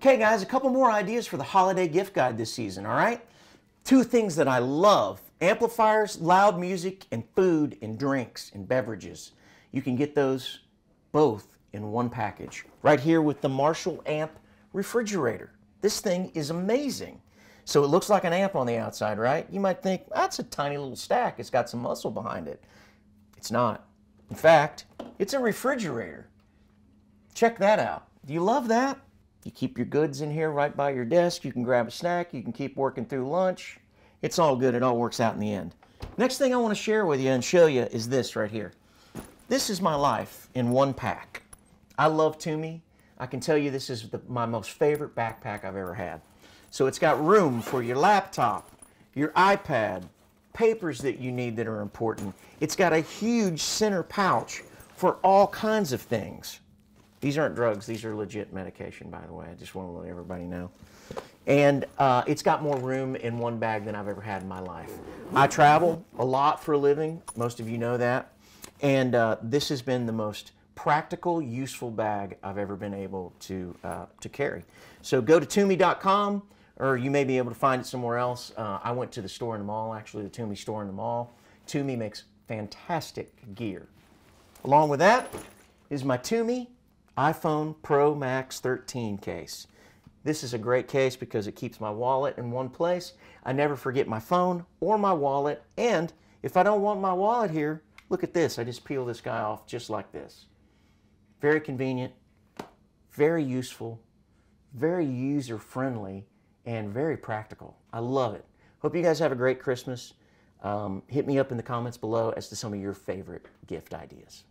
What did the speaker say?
Okay, guys, a couple more ideas for the holiday gift guide this season, all right? Two things that I love amplifiers, loud music, and food and drinks and beverages. You can get those both in one package right here with the Marshall Amp refrigerator. This thing is amazing. So it looks like an amp on the outside, right? You might think, that's a tiny little stack. It's got some muscle behind it. It's not. In fact, it's a refrigerator. Check that out. Do you love that? You keep your goods in here right by your desk. You can grab a snack. You can keep working through lunch. It's all good. It all works out in the end. Next thing I want to share with you and show you is this right here. This is my life in one pack. I love Toomey. I can tell you this is the, my most favorite backpack I've ever had. So it's got room for your laptop, your iPad, papers that you need that are important. It's got a huge center pouch for all kinds of things. These aren't drugs. These are legit medication, by the way. I just want to let everybody know. And uh, it's got more room in one bag than I've ever had in my life. I travel a lot for a living. Most of you know that. And uh, this has been the most practical, useful bag I've ever been able to, uh, to carry. So go to Toomey.com or you may be able to find it somewhere else. Uh, I went to the store in the mall, actually the Toomey store in the mall. Toomey makes fantastic gear. Along with that is my Toomey iPhone Pro Max 13 case. This is a great case because it keeps my wallet in one place. I never forget my phone or my wallet. And if I don't want my wallet here, look at this. I just peel this guy off just like this. Very convenient, very useful, very user-friendly, and very practical. I love it. Hope you guys have a great Christmas. Um, hit me up in the comments below as to some of your favorite gift ideas.